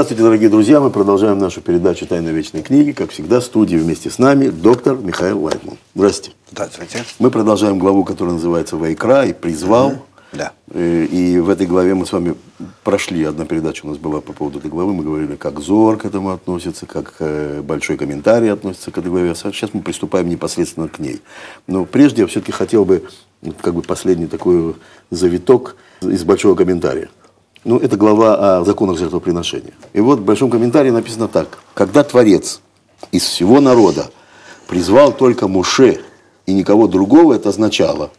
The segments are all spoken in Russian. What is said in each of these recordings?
Здравствуйте, дорогие друзья. Мы продолжаем нашу передачу «Тайны вечной книги». Как всегда, в студии вместе с нами доктор Михаил Лайтман. Здрасте. Здравствуйте. Мы продолжаем главу, которая называется «Вайкра» и «Призвал». Да. Э, и в этой главе мы с вами прошли, одна передача у нас была по поводу этой главы, мы говорили, как Зор к этому относится, как э, большой комментарий относится к этой главе. Сейчас мы приступаем непосредственно к ней. Но прежде я все-таки хотел бы, как бы последний такой завиток из большого комментария. Ну, это глава о законах жертвоприношения. И вот в большом комментарии написано так. Когда Творец из всего народа призвал только Муше и никого другого, это означало,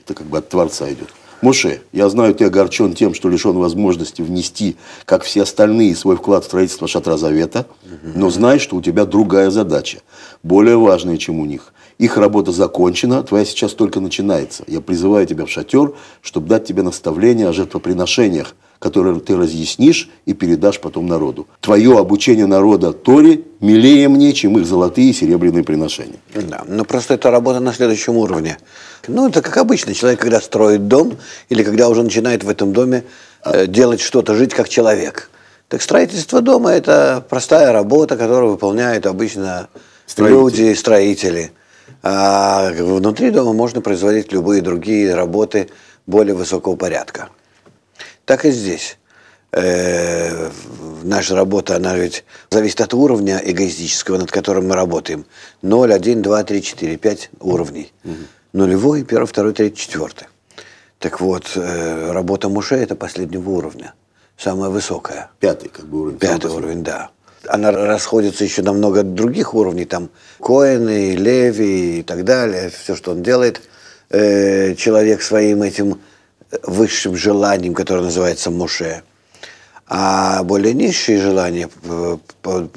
это как бы от Творца идет, Муше, я знаю, ты огорчен тем, что лишен возможности внести, как все остальные, свой вклад в строительство шатра Завета, но знай, что у тебя другая задача, более важная, чем у них. Их работа закончена, твоя сейчас только начинается. Я призываю тебя в шатер, чтобы дать тебе наставление о жертвоприношениях, которое ты разъяснишь и передашь потом народу. Твое обучение народа Торе милее мне, чем их золотые и серебряные приношения. Да, но просто это работа на следующем уровне. Ну, это как обычно, человек, когда строит дом, или когда уже начинает в этом доме а э, делать что-то, жить как человек. Так строительство дома – это простая работа, которую выполняют обычно строители. люди, строители. А внутри дома можно производить любые другие работы более высокого порядка так и здесь. Э, наша работа, она ведь зависит от уровня эгоистического, над которым мы работаем. 0, 1, 2, 3, 4, 5 уровней. Нулевой, первый, второй, третий, четвертый. Так вот, э, работа Муше это последнего уровня. Самая высокая. Пятый как бы уровень. Пятый уровень, да. Она расходится еще на много других уровней. Там Коэны, Леви и так далее. Все, что он делает, э, человек своим этим высшим желанием, которое называется Моше, а более низшие желания, э,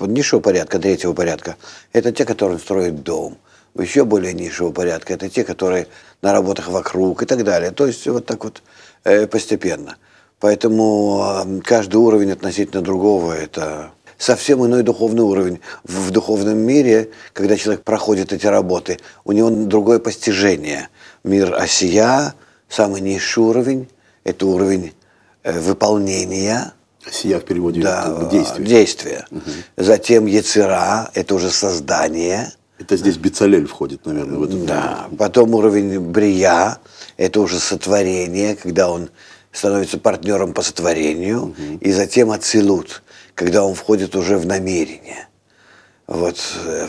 низшего порядка, третьего порядка, это те, которые строят дом. Еще более низшего порядка, это те, которые на работах вокруг и так далее. То есть вот так вот э, постепенно. Поэтому э, каждый уровень относительно другого – это совсем иной духовный уровень. В духовном мире, когда человек проходит эти работы, у него другое постижение. Мир осия, Самый низший уровень – это уровень э, выполнения. Сия в переводе да, действия. действия. Угу. Затем яцера – это уже создание. Это здесь бицалель входит, наверное, в этот Да. Момент. Потом уровень брия – это уже сотворение, когда он становится партнером по сотворению. Угу. И затем ацилут, когда он входит уже в намерение. Вот, э,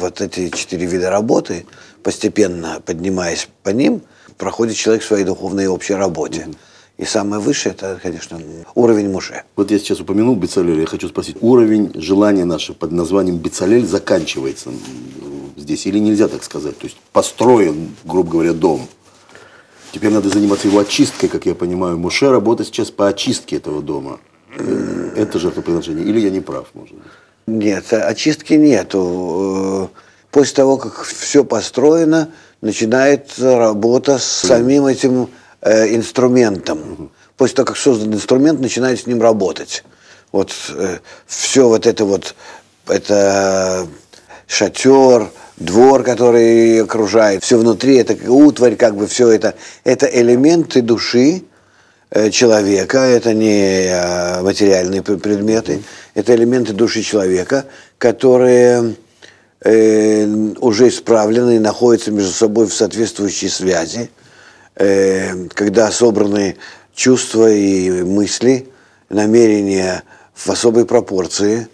вот эти четыре вида работы, постепенно поднимаясь по ним – проходит человек в своей духовной и общей работе. Угу. И самое высшее, это, конечно, уровень мужа. Вот я сейчас упомянул бицалель, я хочу спросить, уровень желания наше под названием бицалель заканчивается здесь или нельзя так сказать? То есть построен, грубо говоря, дом. Теперь надо заниматься его очисткой, как я понимаю. Муше работа сейчас по очистке этого дома. Э, это жертвоприношение. Или я не прав, может быть? Нет, очистки нету. Э, после того, как все построено, начинает работа с самим этим э, инструментом. После того, как создан инструмент, начинает с ним работать. Вот э, все вот это вот, это шатер, двор, который окружает, все внутри, это утварь, как бы все это, это элементы души э, человека, это не э, материальные предметы, это элементы души человека, которые Э, уже исправлены и находятся между собой в соответствующей связи, э, когда собраны чувства и мысли, намерения в особой пропорции,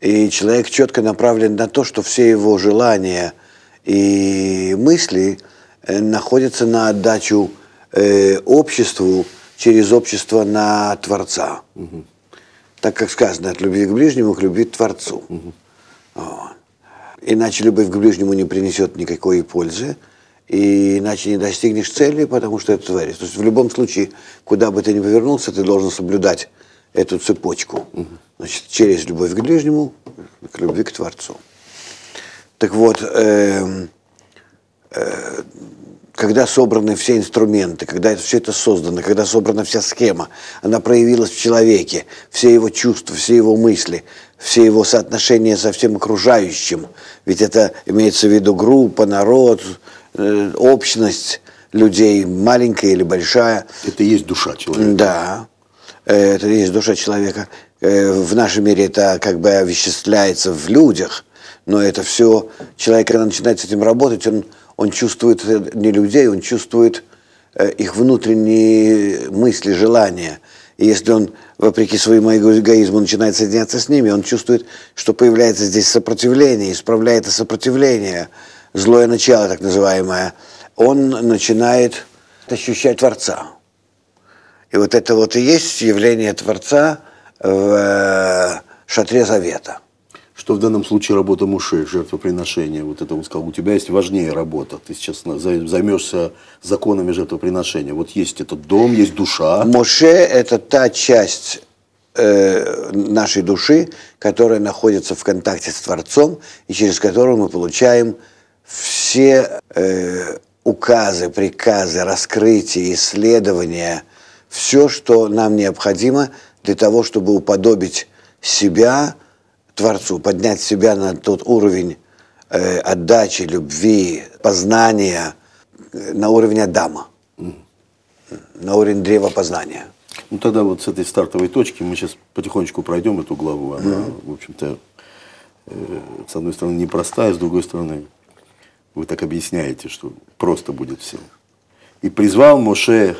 и человек четко направлен на то, что все его желания и мысли э, находятся на отдачу обществу через общество на Творца. Угу. Так как сказано, от любви к ближнему к любви к Творцу. Угу. Вот. Иначе любовь к ближнему не принесет никакой пользы, и иначе не достигнешь цели, потому что это творец. То есть в любом случае, куда бы ты ни повернулся, ты должен соблюдать эту цепочку. Значит, через любовь к ближнему, к любви к Творцу. Так вот, эм, э, э, когда собраны все инструменты, когда это, все это создано, когда собрана вся схема, она проявилась в человеке, все его чувства, все его мысли, все его соотношения со всем окружающим. Ведь это имеется в виду группа, народ, э, общность людей, маленькая или большая. Это и есть душа человека. Да, э, это и есть душа человека. Э, в нашем мире это как бы овеществляется в людях, но это все, человек, когда начинает с этим работать, он, он чувствует э, не людей, он чувствует э, их внутренние мысли, желания. И если он, вопреки своему эгоизму, начинает соединяться с ними, он чувствует, что появляется здесь сопротивление, исправляет это сопротивление, злое начало так называемое, он начинает ощущать Творца. И вот это вот и есть явление Творца в э, шатре Завета – что в данном случае работа мушей, жертвоприношение, вот это он сказал, у тебя есть важнее работа, ты сейчас займешься законами жертвоприношения. Вот есть этот дом, есть душа. Муше – это та часть э, нашей души, которая находится в контакте с Творцом, и через которую мы получаем все э, указы, приказы, раскрытия, исследования, все, что нам необходимо для того, чтобы уподобить себя – Творцу, поднять себя на тот уровень э, отдачи, любви, познания, э, на уровень Адама, на уровень древа познания. Ну тогда вот с этой стартовой точки мы сейчас потихонечку пройдем эту главу. Она, в общем-то, э, с одной стороны, непростая, с другой стороны, вы так объясняете, что просто будет все. И призвал Моше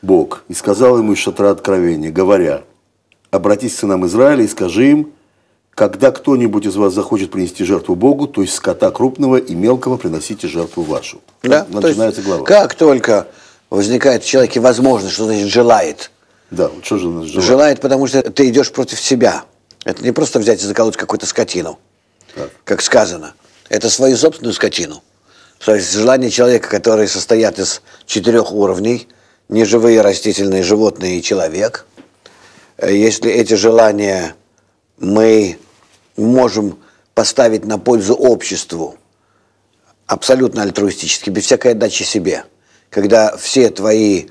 Бог, и сказал ему из шатра откровения, говоря, обратись к сынам Израиля и скажи им, когда кто-нибудь из вас захочет принести жертву Богу, то есть скота крупного и мелкого, приносите жертву вашу. Да, так, начинается глава. Как только возникает в человеке возможность, что значит желает. Да, что же у нас желает? Желает, потому что ты идешь против себя. Это не просто взять и заколоть какую-то скотину, так. как сказано. Это свою собственную скотину. То есть желания человека, которые состоят из четырех уровней, неживые, растительные, животные и человек. Э, если эти желания мы можем поставить на пользу обществу абсолютно альтруистически, без всякой отдачи себе. Когда все твои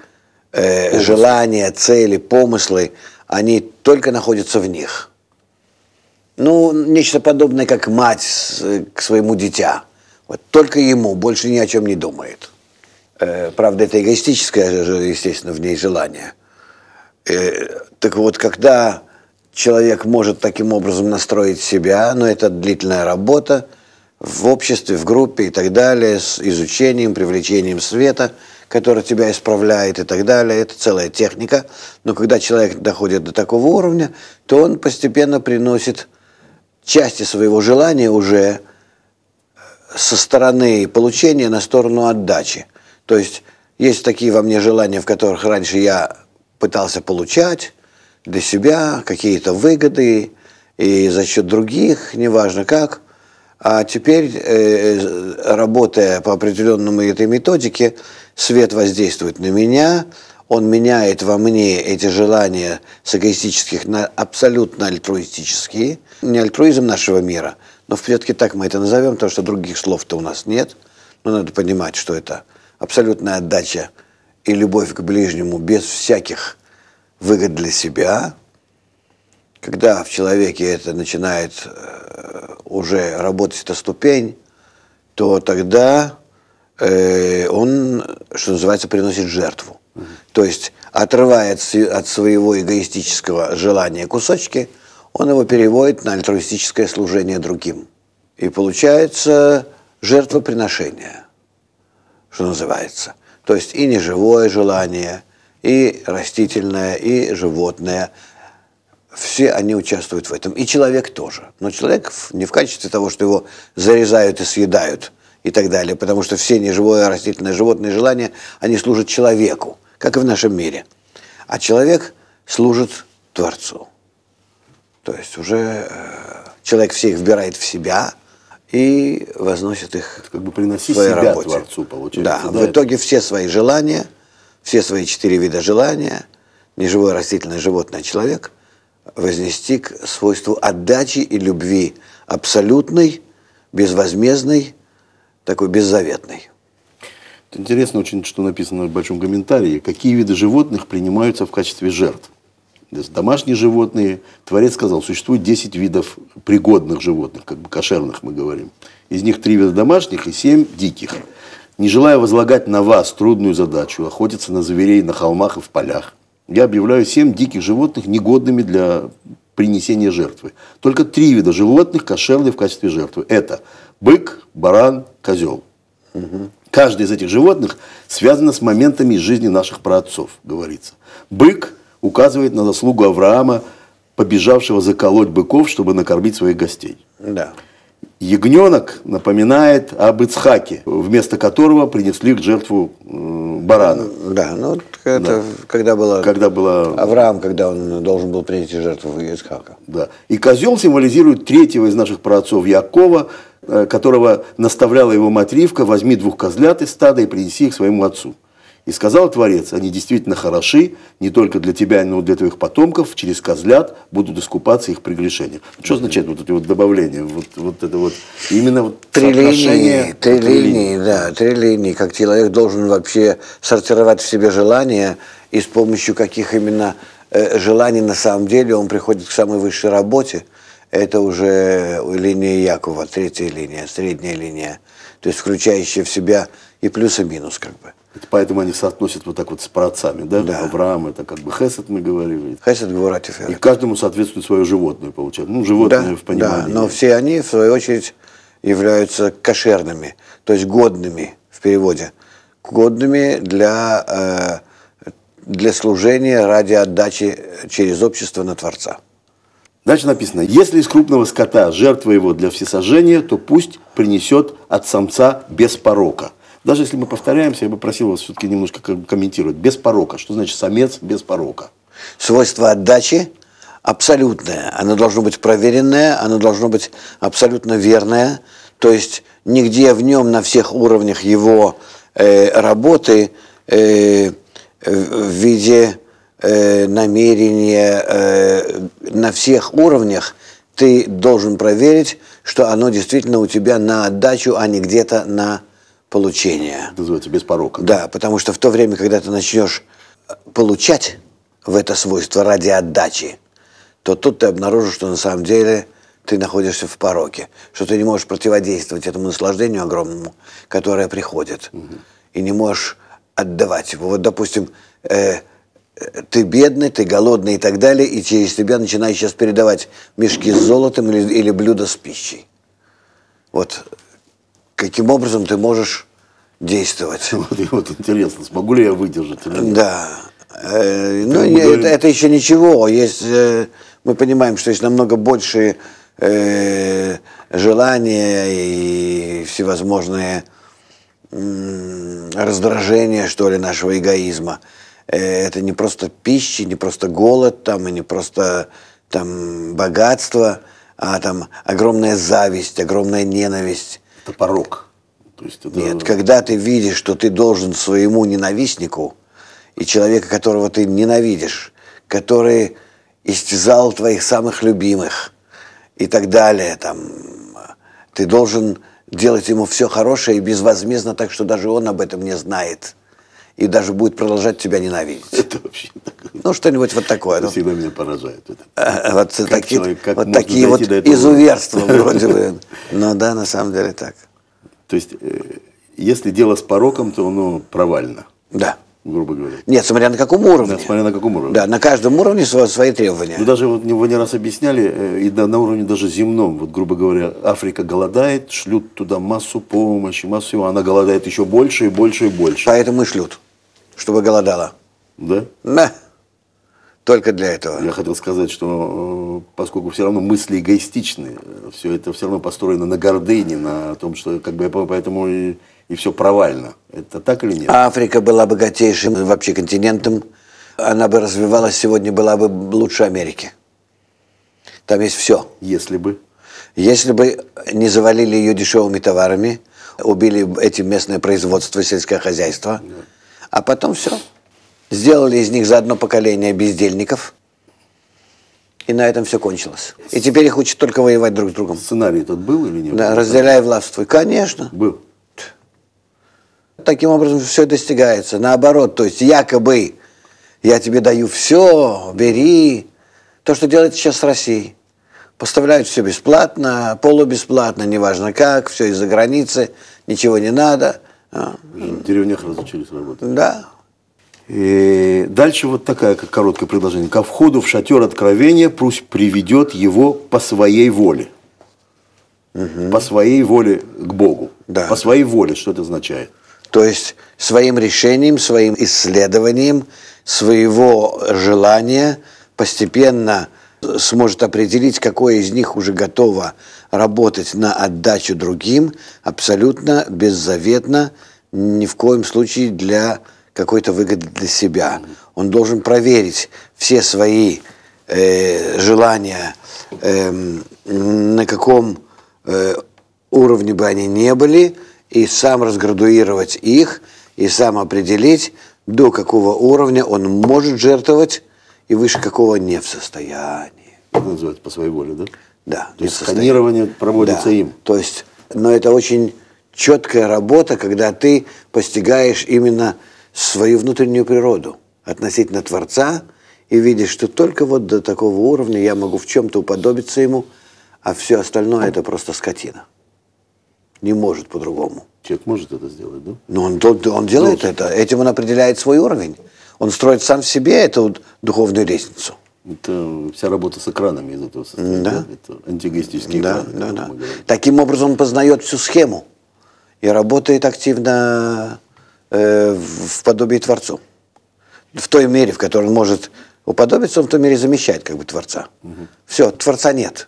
э, желания, цели, помыслы, они только находятся в них. Ну, нечто подобное, как мать с, к своему дитя. Вот только ему, больше ни о чем не думает. Э, правда, это эгоистическое, естественно, в ней желание. Э, так вот, когда Человек может таким образом настроить себя, но это длительная работа в обществе, в группе и так далее, с изучением, привлечением света, который тебя исправляет и так далее. Это целая техника. Но когда человек доходит до такого уровня, то он постепенно приносит части своего желания уже со стороны получения на сторону отдачи. То есть есть такие во мне желания, в которых раньше я пытался получать, для себя какие-то выгоды и за счет других, неважно как. А теперь, э, э, работая по определенному этой методике, свет воздействует на меня, он меняет во мне эти желания с эгоистических на абсолютно альтруистические, не альтруизм нашего мира, но все-таки так мы это назовем, потому что других слов-то у нас нет. Но надо понимать, что это абсолютная отдача и любовь к ближнему без всяких выгод для себя. Когда в человеке это начинает э, уже работать эта ступень, то тогда э, он, что называется, приносит жертву. mm То есть, отрывая от своего эгоистического желания кусочки, он его переводит на альтруистическое служение другим. И получается жертвоприношение, что называется. То есть и неживое желание – и растительное, и животное. Все они участвуют в этом. И человек тоже. Но человек не в качестве того, что его зарезают и съедают и так далее, потому что все неживое, растительное, животное желания, они служат человеку, как и в нашем мире. А человек служит Творцу. То есть уже э, человек всех вбирает в себя и возносит их. Как бы приносить себя работе. Творцу, получается. Да, да в итоге это... все свои желания – все свои четыре вида желания, неживое, растительное, животное, человек, вознести к свойству отдачи и любви абсолютной, безвозмездной, такой беззаветной. Интересно очень, что написано в большом комментарии. Какие виды животных принимаются в качестве жертв? домашние животные. Творец сказал, существует 10 видов пригодных животных, как бы кошерных мы говорим. Из них 3 вида домашних и 7 диких. Не желая возлагать на вас трудную задачу охотиться на зверей на холмах и в полях, я объявляю семь диких животных негодными для принесения жертвы. Только три вида животных кошерны в качестве жертвы. Это бык, баран, козел. Угу. Каждый из этих животных связано с моментами из жизни наших праотцов, говорится. Бык указывает на заслугу Авраама, побежавшего заколоть быков, чтобы накормить своих гостей. Да. Ягненок напоминает об Ицхаке, вместо которого принесли в жертву э, барана. Да, ну это да. когда было когда было... Авраам, когда он должен был принести жертву Ицхака. Да. И козел символизирует третьего из наших праотцов Якова, э, которого наставляла его матривка, возьми двух козлят из стада и принеси их своему отцу. И сказал Творец, они действительно хороши, не только для тебя, но и для твоих потомков, через козлят будут искупаться их прегрешения. Что означает вот это вот добавление, вот, вот это вот, именно вот три линии, три линии, да, три линии, как человек должен вообще сортировать в себе желания и с помощью каких именно э, желаний на самом деле он приходит к самой высшей работе. Это уже линия Якова, третья линия, средняя линия, то есть включающая в себя и плюс, и минус как бы. Это поэтому они соотносят вот так вот с праотцами, да? да. Авраам, это как бы хесед мы говорили. Хесед говорите. И каждому соответствует свое животное, получается. Ну, животное да, в понимании. Да, но все они, в свою очередь, являются кошерными, то есть годными в переводе. Годными для, э, для служения ради отдачи через общество на Творца. Дальше написано, если из крупного скота жертва его для всесожжения, то пусть принесет от самца без порока – даже если мы повторяемся, я бы просил вас все-таки немножко комментировать. Без порока. Что значит самец без порока? Свойство отдачи абсолютное. Оно должно быть проверенное, оно должно быть абсолютно верное. То есть нигде в нем на всех уровнях его э, работы э, в виде э, намерения э, на всех уровнях ты должен проверить, что оно действительно у тебя на отдачу, а не где-то на получения. называется без порока. Да, потому что в то время, когда ты начнешь э, получать в это свойство ради отдачи, то тут ты обнаружишь, что на самом деле ты находишься в пороке, что ты не можешь противодействовать этому наслаждению огромному, которое приходит, угу. и не можешь отдавать его. Вот, допустим, э, э, ты бедный, ты голодный и так далее, и через тебя начинают сейчас передавать мешки с золотом или, или блюда с пищей. Вот каким образом ты можешь действовать. Вот, вот интересно, смогу ли я выдержать или нет? Да. Э, ну, я, говорим... это, это еще ничего. Есть, э, мы понимаем, что есть намного больше э, желания и всевозможные э, раздражения, что ли, нашего эгоизма. Э, это не просто пища, не просто голод, там, и не просто там, богатство, а там огромная зависть, огромная ненависть это порог. То есть это... Нет, когда ты видишь, что ты должен своему ненавистнику и человека, которого ты ненавидишь, который истязал твоих самых любимых и так далее, там, ты должен делать ему все хорошее и безвозмездно так, что даже он об этом не знает и даже будет продолжать тебя ненавидеть. Это вообще Ну, что-нибудь вот такое. Это ну. всегда меня поражает. Это. Э, э, вот такие, вот, изуверства вроде бы. Но ну да, на самом деле так. То есть, э, если дело с пороком, то оно провально. Да грубо говоря. Нет, смотря на каком уровне. Да, смотря на каком уровне. Да, на каждом уровне свои, свои требования. Ну, даже вот вы не раз объясняли, и на, на уровне даже земном, вот, грубо говоря, Африка голодает, шлют туда массу помощи, массу всего, а она голодает еще больше и больше и больше. Поэтому и шлют чтобы голодала. Да? Да. Только для этого. Я хотел сказать, что э, поскольку все равно мысли эгоистичны, э, все это все равно построено на гордыне, на том, что как бы поэтому и, и все провально. Это так или нет? Африка была богатейшим вообще континентом. Она бы развивалась сегодня, была бы лучше Америки. Там есть все. Если бы. Если бы не завалили ее дешевыми товарами, убили эти местное производство, сельское хозяйство. Да а потом все. Сделали из них за одно поколение бездельников. И на этом все кончилось. И теперь их учат только воевать друг с другом. Сценарий тот был или нет? Да, разделяй властвуй. Конечно. Был. Таким образом все достигается. Наоборот, то есть якобы я тебе даю все, бери. То, что делает сейчас с Россией. Поставляют все бесплатно, полубесплатно, неважно как, все из-за границы, ничего не надо. А. В деревнях разучились работать. Да. И дальше вот такое как короткое предложение. Ко входу в шатер откровения пусть приведет его по своей воле. Угу. По своей воле к Богу. Да. По своей воле, что это означает? То есть своим решением, своим исследованием, своего желания постепенно сможет определить, какое из них уже готово работать на отдачу другим абсолютно беззаветно, ни в коем случае для какой-то выгоды для себя. Он должен проверить все свои э, желания, э, на каком э, уровне бы они не были, и сам разградуировать их, и сам определить, до какого уровня он может жертвовать и выше какого не в состоянии. Это называется по своей воле, да? Да. То есть сканирование проводится да. им. То есть, но это очень четкая работа, когда ты постигаешь именно свою внутреннюю природу относительно Творца и видишь, что только вот до такого уровня я могу в чем-то уподобиться ему, а все остальное это просто скотина. Не может по-другому. Человек может это сделать, да? Но ну, он, он, он делает Должен. это. Этим он определяет свой уровень. Он строит сам в себе эту духовную лестницу. Это вся работа с экранами из этого состоит. Да? Это антигоистические да, экраны. Да, да. Таким образом познает всю схему и работает активно э, в подобии Творцу. В той мере, в которой он может уподобиться, он в той мере замещает как бы Творца. Угу. Все, Творца нет.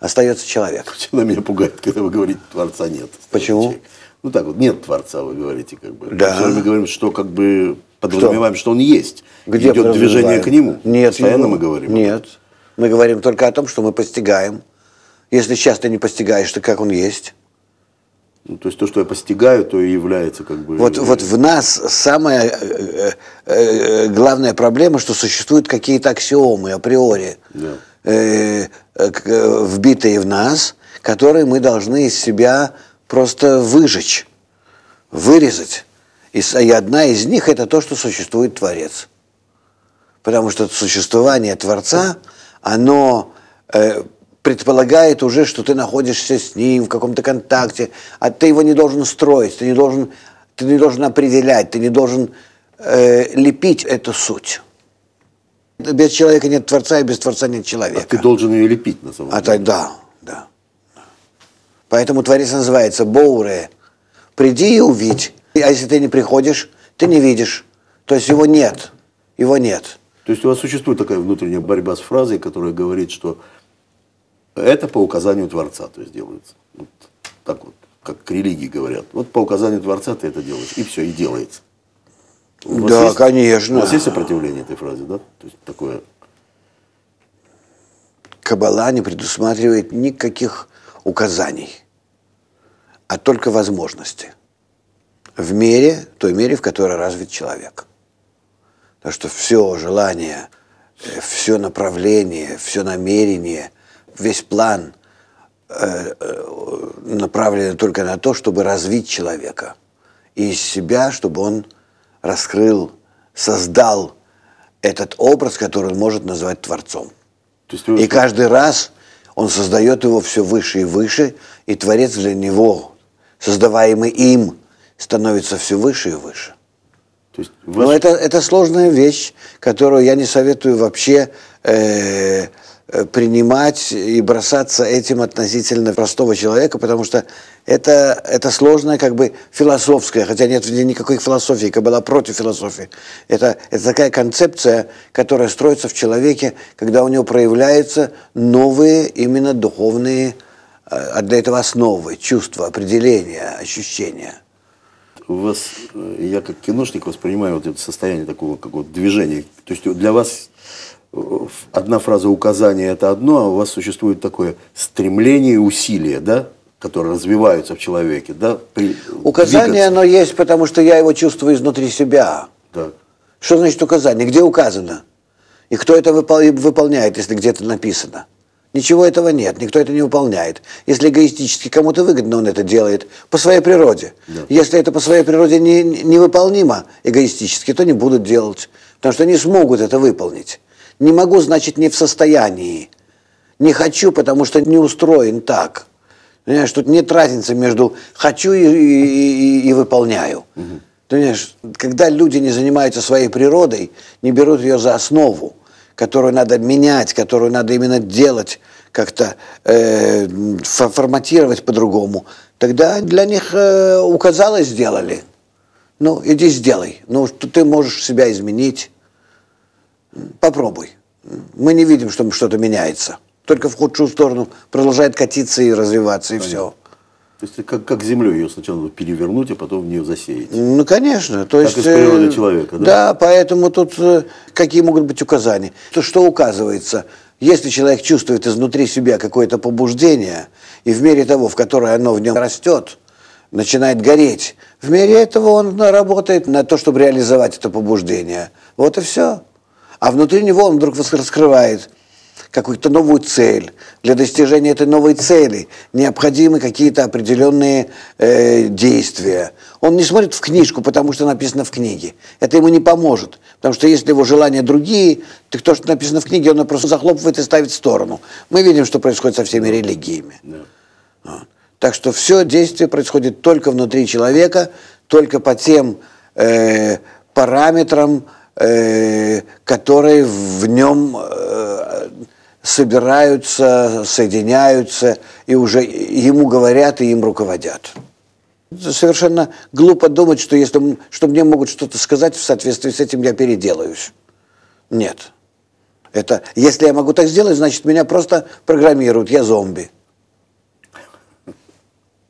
Остается человек. Почему меня пугает, когда вы говорите «Творца нет». Почему? Человек. Ну так вот, нет Творца, вы говорите как бы. Да. Мы говорим, что как бы подразумеваем, что, что он есть. Где Идет движение к нему. Нет, Постоянно его. мы говорим. Нет. Мы говорим только о том, что мы постигаем. Если сейчас ты не постигаешь, то как он есть? Ну, то есть то, что я постигаю, то и является как бы... Вот, вот в нас самая э, э, э главная проблема, что существуют какие-то аксиомы априори, да. э, э, э, вбитые в нас, которые мы должны из себя просто выжечь, вырезать. И, и одна из них – это то, что существует Творец. Потому что существование Творца, оно э, предполагает уже, что ты находишься с ним в каком-то контакте, а ты его не должен строить, ты не должен, ты не должен определять, ты не должен э, лепить эту суть. Без человека нет Творца, и без Творца нет человека. А ты должен ее лепить, на самом а деле. А тогда, да. Поэтому Творец называется Боуре. Приди и увидь, а если ты не приходишь, ты не видишь. То есть его нет. Его нет. То есть у вас существует такая внутренняя борьба с фразой, которая говорит, что это по указанию Творца, то есть делается. Вот так вот, как к религии говорят. Вот по указанию Творца ты это делаешь, и все, и делается. У да, есть, конечно. У вас есть сопротивление этой фразе, да? То есть такое. Кабала не предусматривает никаких указаний, а только возможности в мере, той мере, в которой развит человек. Так что все желание, э, все направление, все намерение, весь план э, э, направлены только на то, чтобы развить человека. И из себя, чтобы он раскрыл, создал этот образ, который он может назвать Творцом. То есть, и что? каждый раз он создает его все выше и выше, и Творец для него, создаваемый им, становится все выше и выше. То есть ваш... Но это, это сложная вещь, которую я не советую вообще э, э, принимать и бросаться этим относительно простого человека, потому что это, это сложная как бы философская, хотя нет в ней никакой философии, была против философии. Это, это такая концепция, которая строится в человеке, когда у него проявляются новые именно духовные, а для этого основы, чувства, определения, ощущения – вас, я как киношник воспринимаю вот это состояние такого какого-то движения. То есть для вас э, одна фраза указания это одно, а у вас существует такое стремление и усилие, да? которые развиваются в человеке, да? При, указание двигаться. оно есть, потому что я его чувствую изнутри себя. Да. Что значит указание? Где указано? И кто это выпол- выполняет, если где-то написано? Ничего этого нет, никто это не выполняет. Если эгоистически кому-то выгодно, он это делает по своей природе. Да. Если это по своей природе не, невыполнимо эгоистически, то не будут делать, потому что не смогут это выполнить. Не могу, значит, не в состоянии. Не хочу, потому что не устроен так. Понимаешь, тут нет разницы между «хочу» и, и, и, и «выполняю». Угу. Ты понимаешь, когда люди не занимаются своей природой, не берут ее за основу – которую надо менять, которую надо именно делать, как-то э, форматировать по-другому, тогда для них э, указало, сделали. Ну, иди сделай. Ну, что ты можешь себя изменить. Попробуй. Мы не видим, что что-то меняется. Только в худшую сторону продолжает катиться и развиваться, и Понятно. все. То есть как, как землю ее сначала перевернуть, а потом в нее засеять. Ну, конечно. То так есть, из природы э, человека, да? Да, поэтому тут э, какие могут быть указания? То, что указывается, если человек чувствует изнутри себя какое-то побуждение, и в мере того, в которое оно в нем растет, начинает гореть, в мере этого он работает на то, чтобы реализовать это побуждение. Вот и все. А внутри него он вдруг раскрывает какую-то новую цель. Для достижения этой новой цели необходимы какие-то определенные э, действия. Он не смотрит в книжку, потому что написано в книге. Это ему не поможет. Потому что если его желания другие, то то, что написано в книге, он просто захлопывает и ставит в сторону. Мы видим, что происходит со всеми религиями. Да. А. Так что все действие происходит только внутри человека, только по тем э, параметрам, э, которые в нем... Э, собираются, соединяются и уже ему говорят и им руководят. Совершенно глупо думать, что если что мне могут что-то сказать в соответствии с этим, я переделаюсь. Нет. Это, если я могу так сделать, значит, меня просто программируют, я зомби.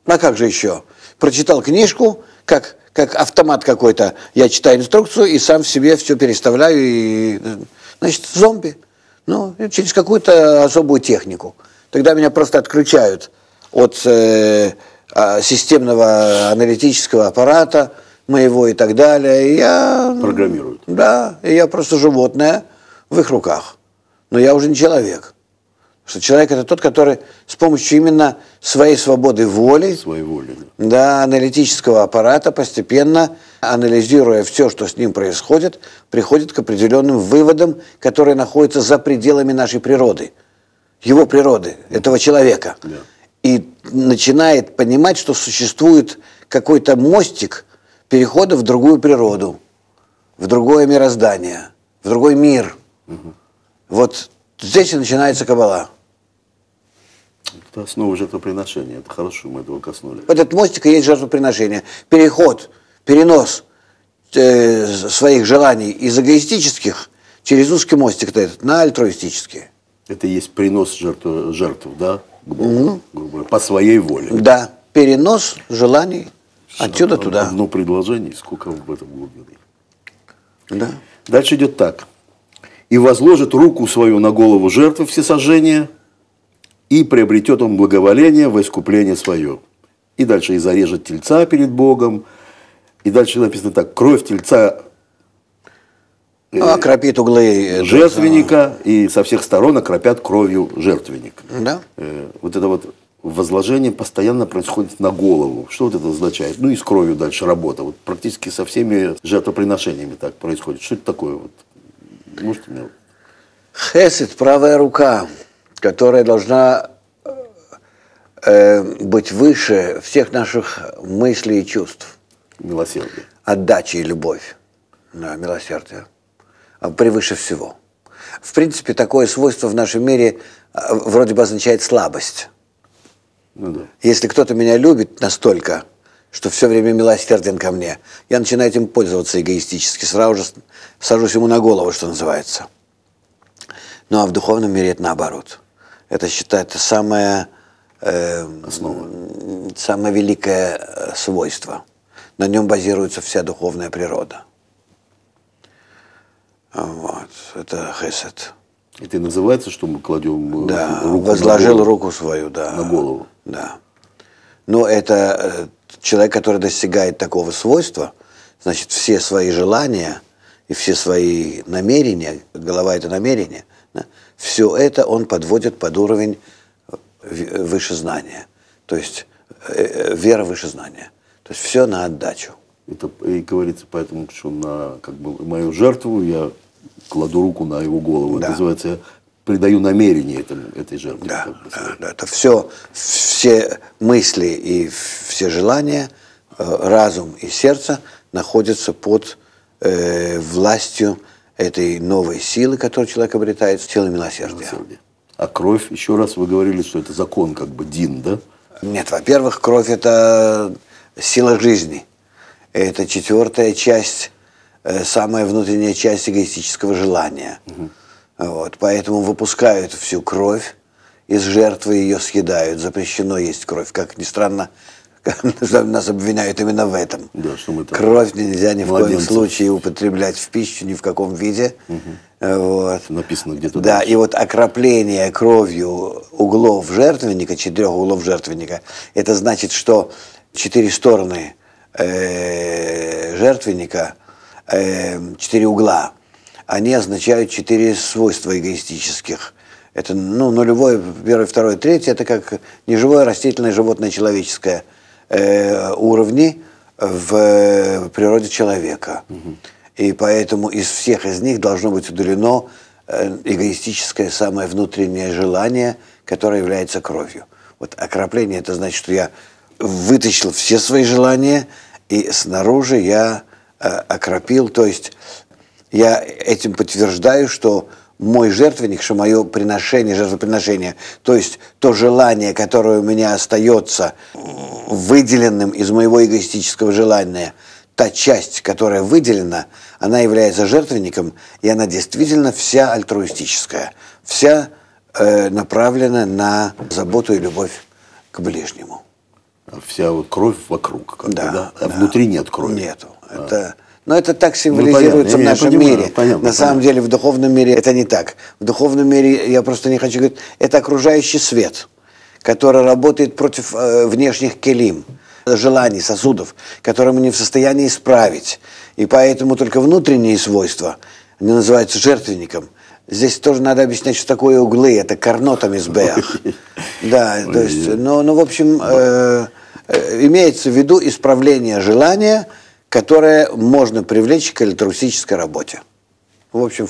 А как же еще? Прочитал книжку, как, как автомат какой-то, я читаю инструкцию и сам в себе все переставляю, и, э, значит, зомби. Ну, через какую-то особую технику. Тогда меня просто отключают от э, а, системного аналитического аппарата моего и так далее. И я, ну, Программируют. Да, и я просто животное в их руках. Но я уже не человек. Что человек это тот, который с помощью именно своей свободы воли, своей воли да. да, аналитического аппарата постепенно, анализируя все, что с ним происходит, приходит к определенным выводам, которые находятся за пределами нашей природы, его природы, этого человека. Да. И начинает понимать, что существует какой-то мостик перехода в другую природу, в другое мироздание, в другой мир. Угу. Вот здесь и начинается кабала. Это основа жертвоприношения. Это хорошо, мы этого коснулись. этот мостик и есть жертвоприношение. Переход, перенос э, своих желаний из эгоистических через узкий мостик то этот, на альтруистические. Это есть перенос жертв, жертв да? Грубо, угу. грубо, по своей воле. Да, перенос желаний Все, отсюда одно, туда. Одно предложение, сколько в этом глубины. Да. Дальше идет так. И возложит руку свою на голову жертвы всесожжения – и приобретет он благоволение во искупление свое. И дальше и зарежет тельца перед Богом, и дальше написано так, кровь тельца окропит э, а углы э, жертвенника, и со всех сторон окропят кровью жертвенник. Да? Э, вот это вот возложение постоянно происходит на голову. Что вот это означает? Ну и с кровью дальше работа. Вот практически со всеми жертвоприношениями так происходит. Что это такое? Вот? Можете мне... Хесед, правая рука которая должна э, быть выше всех наших мыслей и чувств. Милосердие. Отдача и любовь. Да, милосердие. А превыше всего. В принципе, такое свойство в нашем мире э, вроде бы означает слабость. Ну, да. Если кто-то меня любит настолько, что все время милосерден ко мне, я начинаю этим пользоваться эгоистически, сразу же сажусь ему на голову, что называется. Ну а в духовном мире это наоборот – это, считается самое, э, самое великое э, свойство. На нем базируется вся духовная природа. Вот, это хесед. Это и называется, что мы кладем э, да, руку возложил на руку свою, да. На голову. Да. Но это э, человек, который достигает такого свойства, значит, все свои желания и все свои намерения, голова – это намерение – все это он подводит под уровень э, э, вышезнания, то есть э, вера вышезнания. То есть все на отдачу. Это и говорится поэтому, что на как бы, мою жертву я кладу руку на его голову. Да. Это называется я придаю намерение этому, этой жертве. Да, да, да, это все, все мысли и все желания, разум и сердце находятся под э, властью этой новой силы, которую человек обретает, силы милосердия. А кровь, еще раз вы говорили, что это закон, как бы Дин, да? Нет, во-первых, кровь – это сила жизни. Это четвертая часть, э, самая внутренняя часть эгоистического желания. Угу. Вот, поэтому выпускают всю кровь из жертвы, ее съедают. Запрещено есть кровь. Как ни странно, нас обвиняют именно в этом. Да, что мы там Кровь нельзя ни в коем случае употреблять в пищу, ни в каком виде. Угу. Вот. Написано где-то. Да, дальше. и вот окропление кровью углов жертвенника, четырех углов жертвенника, это значит, что четыре стороны э, жертвенника, э, четыре угла, они означают четыре свойства эгоистических. Это ну, нулевое, первое, второе, третье, это как неживое, растительное, животное, человеческое – Э, уровни в э, природе человека. И поэтому из всех из них должно быть удалено э, эгоистическое самое внутреннее желание, которое является кровью. Вот окропление – это значит, что я вытащил все свои желания, и снаружи я окропил. То есть я этим подтверждаю, что мой жертвенник, что мое приношение, жертвоприношение, то есть то желание, которое у меня остается выделенным из моего эгоистического желания, та часть, которая выделена, она является жертвенником, и она действительно вся альтруистическая, вся э, направлена на заботу и любовь к ближнему. Вся кровь вокруг, да, да? А да. внутри нет крови. Нету. А. Это но это так символизируется ну, в нашем понимаю, мире. Понятно, На самом деле в духовном мире это не так. В духовном мире, я просто не хочу говорить, это окружающий свет, который работает против э, внешних келим желаний, сосудов, которые мы не в состоянии исправить. И поэтому только внутренние свойства, они называются жертвенником. Здесь тоже надо объяснять, что такое углы, это корнотом из Б. А. Да, то есть, ну, ну в общем, э, э, имеется в виду исправление желания – которое можно привлечь к электроактической работе. В общем,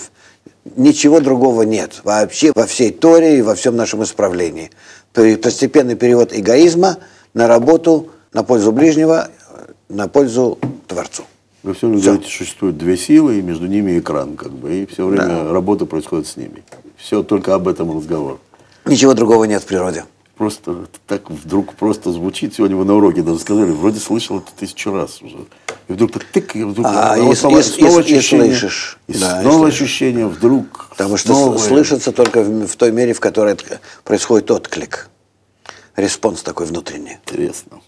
ничего другого нет вообще во всей Торе и во всем нашем исправлении. постепенный перевод эгоизма на работу, на пользу ближнего, на пользу Творцу. Вы все время говорите, существуют две силы, и между ними экран, как бы, и все время да. работа происходит с ними. Все только об этом разговор. Ничего другого нет в природе просто так вдруг просто звучит. Сегодня вы на уроке даже сказали, вроде слышал это тысячу раз уже. И вдруг так тык, и вдруг а, и, снова, и, снова и, ощущение, и слышишь. И да, снова и ощущение, вдруг Потому что новое. слышится только в, в той мере, в которой происходит отклик. Респонс такой внутренний. Интересно.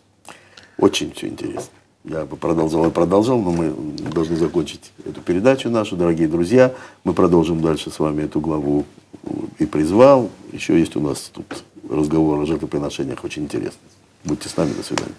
Очень все интересно. Я бы продолжал и продолжал, но мы должны закончить эту передачу нашу, дорогие друзья. Мы продолжим дальше с вами эту главу э, и призвал. Еще есть у нас тут разговор о жертвоприношениях очень интересный. Будьте с нами, до свидания.